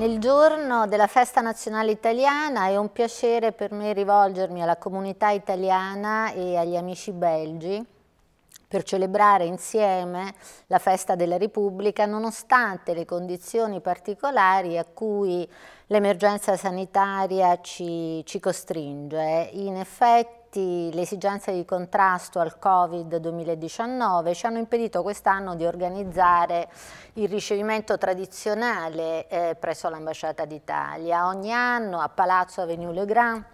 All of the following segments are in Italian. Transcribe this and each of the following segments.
Nel giorno della festa nazionale italiana è un piacere per me rivolgermi alla comunità italiana e agli amici belgi per celebrare insieme la festa della Repubblica nonostante le condizioni particolari a cui l'emergenza sanitaria ci, ci costringe. In effetti effetti le esigenze di contrasto al Covid 2019 ci hanno impedito quest'anno di organizzare il ricevimento tradizionale eh, presso l'Ambasciata d'Italia. Ogni anno a Palazzo Avenue Le Grand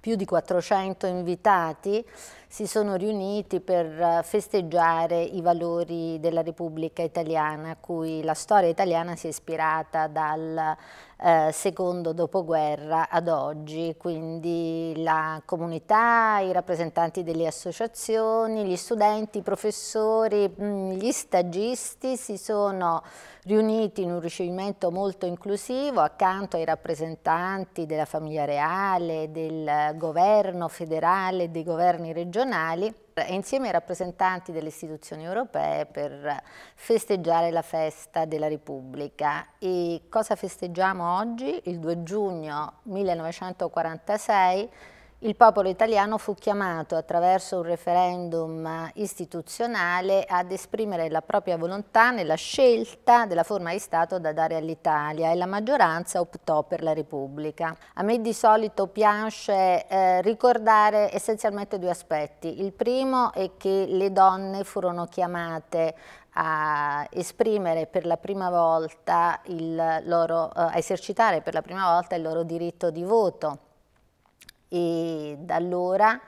più di 400 invitati si sono riuniti per eh, festeggiare i valori della Repubblica Italiana, a cui la storia italiana si è ispirata dal eh, secondo dopoguerra ad oggi, quindi la comunità, i rappresentanti delle associazioni, gli studenti, i professori, mm, gli stagisti si sono riuniti in un ricevimento molto inclusivo accanto ai rappresentanti della famiglia reale, del governo federale, dei governi regionali e insieme ai rappresentanti delle istituzioni europee per festeggiare la festa della Repubblica. E cosa festeggiamo oggi? Il 2 giugno 1946 il popolo italiano fu chiamato attraverso un referendum istituzionale ad esprimere la propria volontà nella scelta della forma di Stato da dare all'Italia e la maggioranza optò per la Repubblica. A me di solito piace eh, ricordare essenzialmente due aspetti. Il primo è che le donne furono chiamate a esprimere per la prima volta il loro, eh, a esercitare per la prima volta il loro diritto di voto e da allora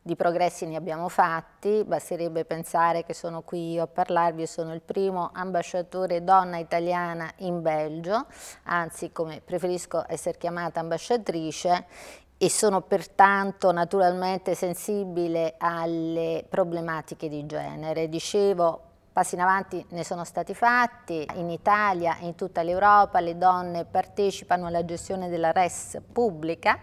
di progressi ne abbiamo fatti, basterebbe pensare che sono qui io a parlarvi, sono il primo ambasciatore donna italiana in Belgio, anzi come preferisco essere chiamata ambasciatrice e sono pertanto naturalmente sensibile alle problematiche di genere. Dicevo, passi in avanti ne sono stati fatti, in Italia e in tutta l'Europa le donne partecipano alla gestione della res pubblica,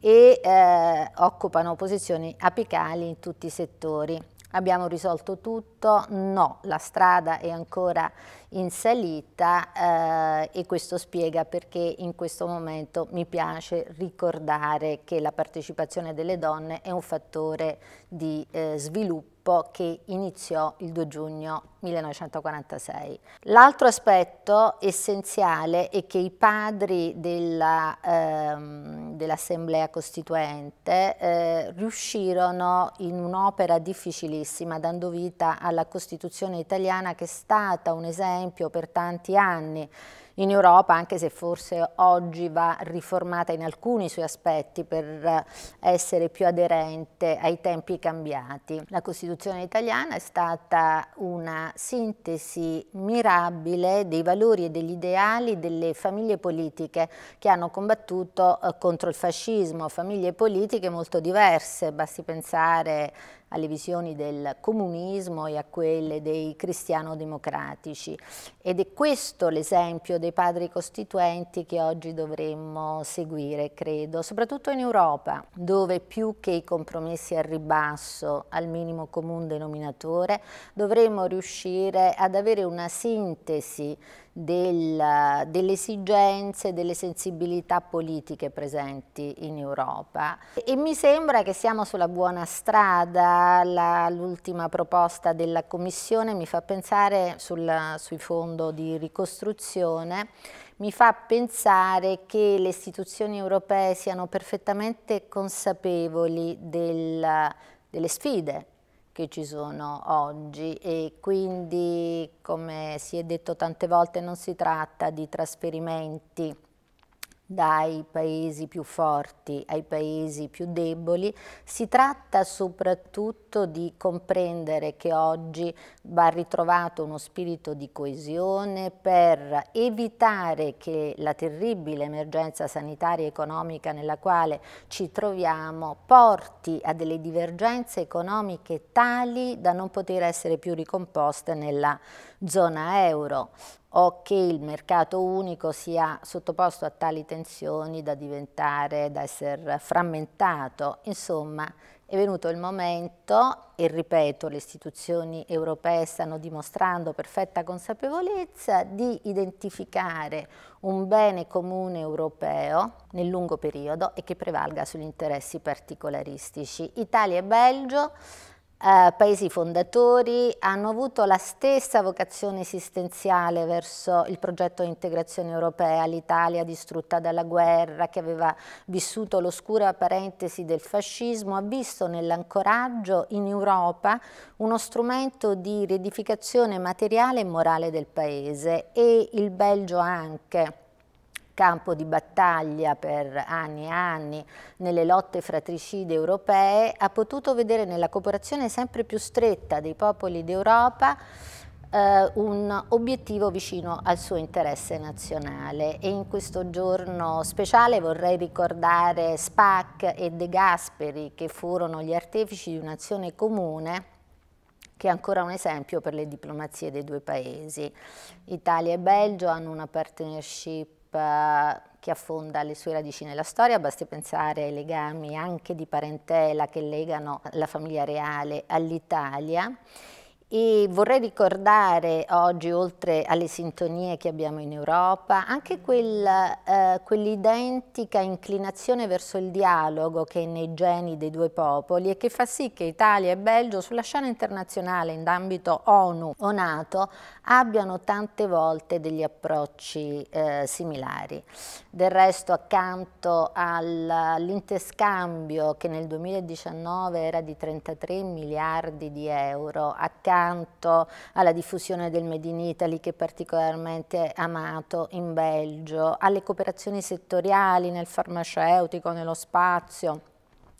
e eh, occupano posizioni apicali in tutti i settori. Abbiamo risolto tutto? No, la strada è ancora in salita eh, e questo spiega perché in questo momento mi piace ricordare che la partecipazione delle donne è un fattore di eh, sviluppo che iniziò il 2 giugno 1946. L'altro aspetto essenziale è che i padri ehm, dell'Assemblea ehm, dell Costituente eh, riuscirono in un'opera difficilissima dando vita alla Costituzione italiana che è stata un esempio esempio per tanti anni in Europa, anche se forse oggi va riformata in alcuni suoi aspetti per eh, essere più aderente ai tempi cambiati. La Costituzione italiana è stata una sintesi mirabile dei valori e degli ideali delle famiglie politiche che hanno combattuto eh, contro il fascismo, famiglie politiche molto diverse, basti pensare alle visioni del comunismo e a quelle dei cristiano-democratici ed è questo l'esempio dei padri costituenti che oggi dovremmo seguire, credo, soprattutto in Europa, dove più che i compromessi al ribasso, al minimo comune denominatore, dovremmo riuscire ad avere una sintesi del, delle esigenze, delle sensibilità politiche presenti in Europa. E mi sembra che siamo sulla buona strada, l'ultima proposta della Commissione mi fa pensare sul, sui fondi di ricostruzione, mi fa pensare che le istituzioni europee siano perfettamente consapevoli del, delle sfide che ci sono oggi e quindi come si è detto tante volte non si tratta di trasferimenti dai paesi più forti ai paesi più deboli, si tratta soprattutto di comprendere che oggi va ritrovato uno spirito di coesione per evitare che la terribile emergenza sanitaria e economica nella quale ci troviamo porti a delle divergenze economiche tali da non poter essere più ricomposte nella zona euro o che il mercato unico sia sottoposto a tali tensioni da diventare, da essere frammentato. Insomma, è venuto il momento, e ripeto, le istituzioni europee stanno dimostrando perfetta consapevolezza, di identificare un bene comune europeo nel lungo periodo e che prevalga sugli interessi particolaristici. Italia e Belgio eh, paesi fondatori hanno avuto la stessa vocazione esistenziale verso il progetto di integrazione europea, l'Italia distrutta dalla guerra, che aveva vissuto l'oscura parentesi del fascismo, ha visto nell'ancoraggio in Europa uno strumento di riedificazione materiale e morale del paese e il Belgio anche campo di battaglia per anni e anni nelle lotte fratricide europee, ha potuto vedere nella cooperazione sempre più stretta dei popoli d'Europa eh, un obiettivo vicino al suo interesse nazionale e in questo giorno speciale vorrei ricordare Spac e De Gasperi che furono gli artefici di un'azione comune che è ancora un esempio per le diplomazie dei due paesi. Italia e Belgio hanno una partnership eh, che affonda le sue radici nella storia, basti pensare ai legami anche di parentela che legano la famiglia reale all'Italia e vorrei ricordare oggi, oltre alle sintonie che abbiamo in Europa, anche eh, quell'identica eh, quell inclinazione verso il dialogo che è nei geni dei due popoli e che fa sì che Italia e Belgio sulla scena internazionale in ambito ONU o Nato abbiano tante volte degli approcci eh, similari. Del resto accanto all'interscambio che nel 2019 era di 33 miliardi di euro, accanto accanto alla diffusione del Made in Italy che è particolarmente amato in Belgio, alle cooperazioni settoriali nel farmaceutico, nello spazio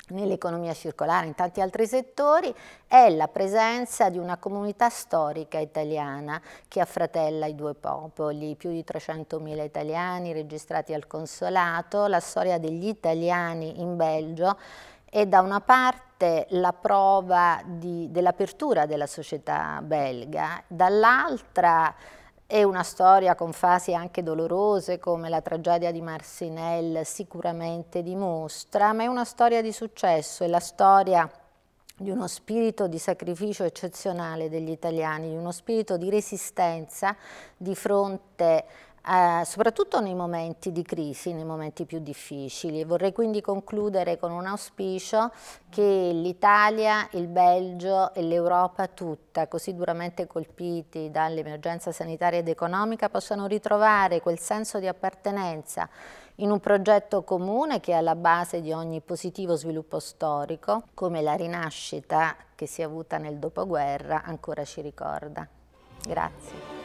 nell'economia circolare, in tanti altri settori, è la presenza di una comunità storica italiana che affratella i due popoli, più di 300.000 italiani registrati al consolato, la storia degli italiani in Belgio è da una parte la prova dell'apertura della società belga, dall'altra è una storia con fasi anche dolorose come la tragedia di Marcinelle sicuramente dimostra, ma è una storia di successo, è la storia di uno spirito di sacrificio eccezionale degli italiani, di uno spirito di resistenza di fronte a eh, soprattutto nei momenti di crisi, nei momenti più difficili. Vorrei quindi concludere con un auspicio che l'Italia, il Belgio e l'Europa tutta, così duramente colpiti dall'emergenza sanitaria ed economica, possano ritrovare quel senso di appartenenza in un progetto comune che è alla base di ogni positivo sviluppo storico, come la rinascita che si è avuta nel dopoguerra ancora ci ricorda. Grazie.